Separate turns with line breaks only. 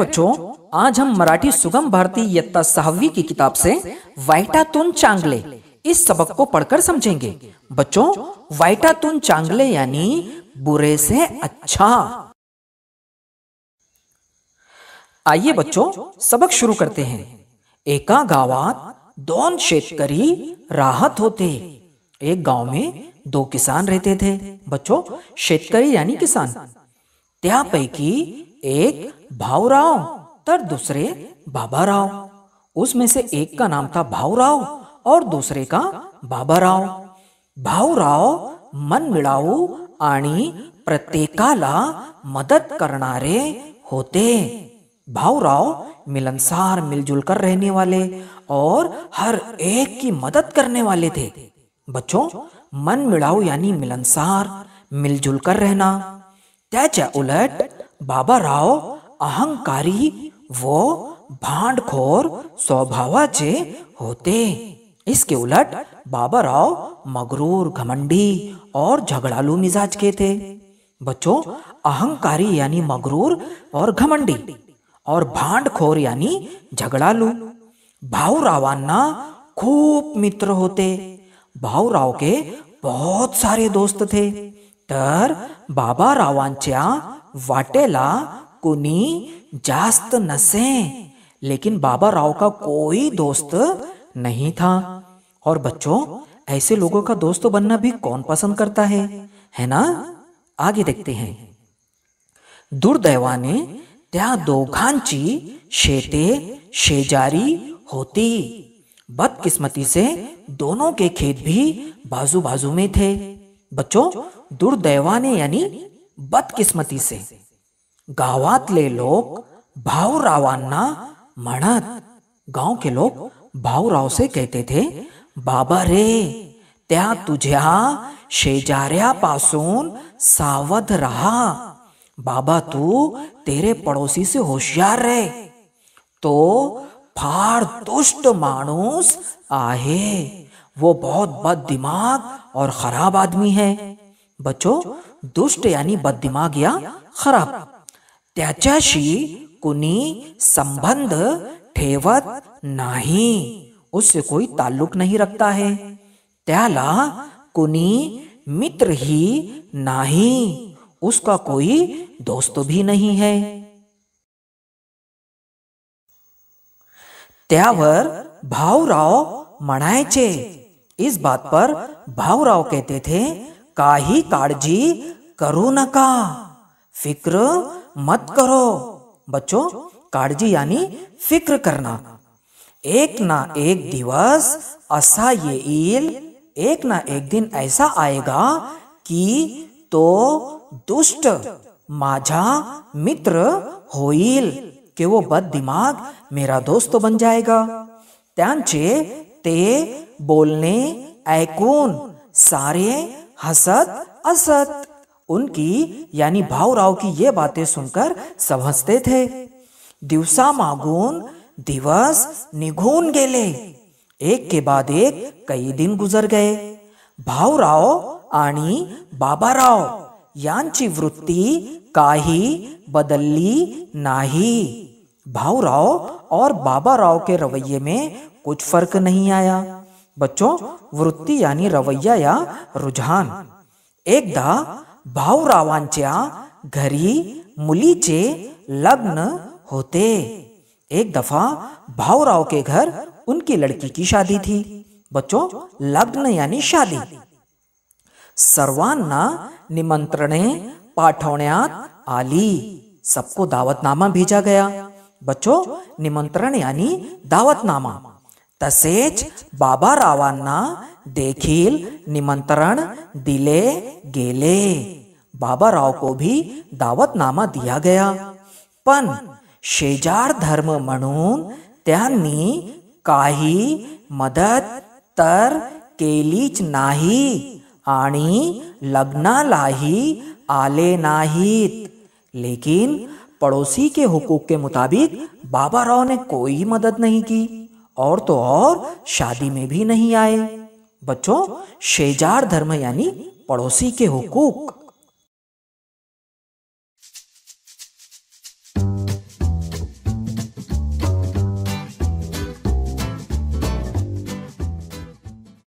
बच्चों आज हम मराठी सुगम भारती यत्ता साहवी की किताब से वाइटा तुन चांगले इस सबक को पढ़कर समझेंगे बच्चों वाइटा तुन चांगले यानी बुरे से अच्छा आइए बच्चों सबक शुरू करते हैं एका गावात दोन शेतकरी राहत होते एक गांव में दो किसान रहते थे बच्चों शेतकरी यानी किसान त्यापैकी एक भावराव तर दूसरे बाबा राव उसमें से एक का नाम था भावराव और दूसरे का बाबा राव भावराव मन मिलाऊ आणि प्रत्येकाला मदत करणारे होते भावराव मिलनसार मिलजुल कर रहने वाले और हर एक की मदद करने वाले थे बच्चों मन मिलाऊ यानी मिलनसार मिलजुल कर रहना त्याच्या उलट बाबा राव अहंकारी वो भांडखोर स्वभावाचे होते इसके उलट बाबा राव मगरूर घमंडी और झगड़ालू मिजाज के थे बच्चों अहंकारी यानी मगरूर और घमंडी और भांडखोर यानी झगड़ालू भाऊरावांना खूब मित्र होते भाऊराव के बहुत सारे दोस्त थे तर बाबा रावांच्या वाटेला कुनी जास्त नसे लेकिन बाबा राव का कोई दोस्त नहीं था और बच्चों ऐसे लोगों का दोस्त बनना भी कौन पसंद करता है है ना आगे देखते हैं दुर्दैवाने त्या दोघांची शेते शेजारी होती बदकिस्मती से दोनों के खेत भी बाजू बाजू में थे बच्चों दुर्दैवाने यानी बदकिस्मती से गावात गावातले लोक भाऊरावांना मणत गांव के लोग भाऊराव से कहते थे बाबा रे त्या तुझ्या पासून सावध रहा बाबा तू तेरे पड़ोसी से होशियार रे तो फार दुष्ट मानूस आहे वो बहुत बद दिमाग और खराब आदमी है बच्चों दुष्ट यानी बदिमाग या खराब त्याच्याशी कुनी संबंध ठेवत नहीं उससे कोई ताल्लुक नहीं रखता है त्याला कुनी मित्र ही नहीं उसका कोई दोस्त भी नहीं है त्यावर भावराव मनाए इस बात पर भावराव कहते थे काही काळजी करू नका फिक्र मत करो बच्चों काळजी यानी फिक्र करना एक ना एक दिवस असा येईल एक ना एक दिन ऐसा आएगा कि तो दुष्ट माझा मित्र होईल वो बद दिमाग मेरा दोस्त बन जाएगा त्यांचे ते बोलणे ऐकून सारे हसत असत उनकी यानी भावराव की ये बातें सुनकर समझते थे दिवसा मागून दिवस निघून गेले एक के बाद एक कई दिन गुजर गए भाऊराव आणि बाबा राव यांची वृत्ती काही बदलली नाही भाऊराव और बाबा राव के रवैये में कुछ फर्क नहीं आया बच्चों वृत्ति यानी रवैया या रुझान एकदा भाऊरावांच्या घरी मुलीचे लग्न होते एक दफा भाऊराव के घर उनकी लड़की की शादी थी बच्चों लग्न यानी शादी सर्वांना निमंत्रणे पाठवण्यात आली सबको दावतनामा भेजा गया बच्चों निमंत्रण यानी दावतनामा तसेच बाबा बाबारावांना देखील निमंत्रण दिले गेले बाबा राव को भी दावतनामा दिया गया पण शेजार धर्म म्हणून त्यांनी काही मदत तर केलीच नाही आणि लग्नालाही आले नाहीत लेकिन पड़ोसी के हुकूक के मुताबिक बाबा राव ने कोई मदद नहीं की और तो और शादी में भी नहीं आए बच्चों शेजार धर्म यानी पड़ोसी के हुकूक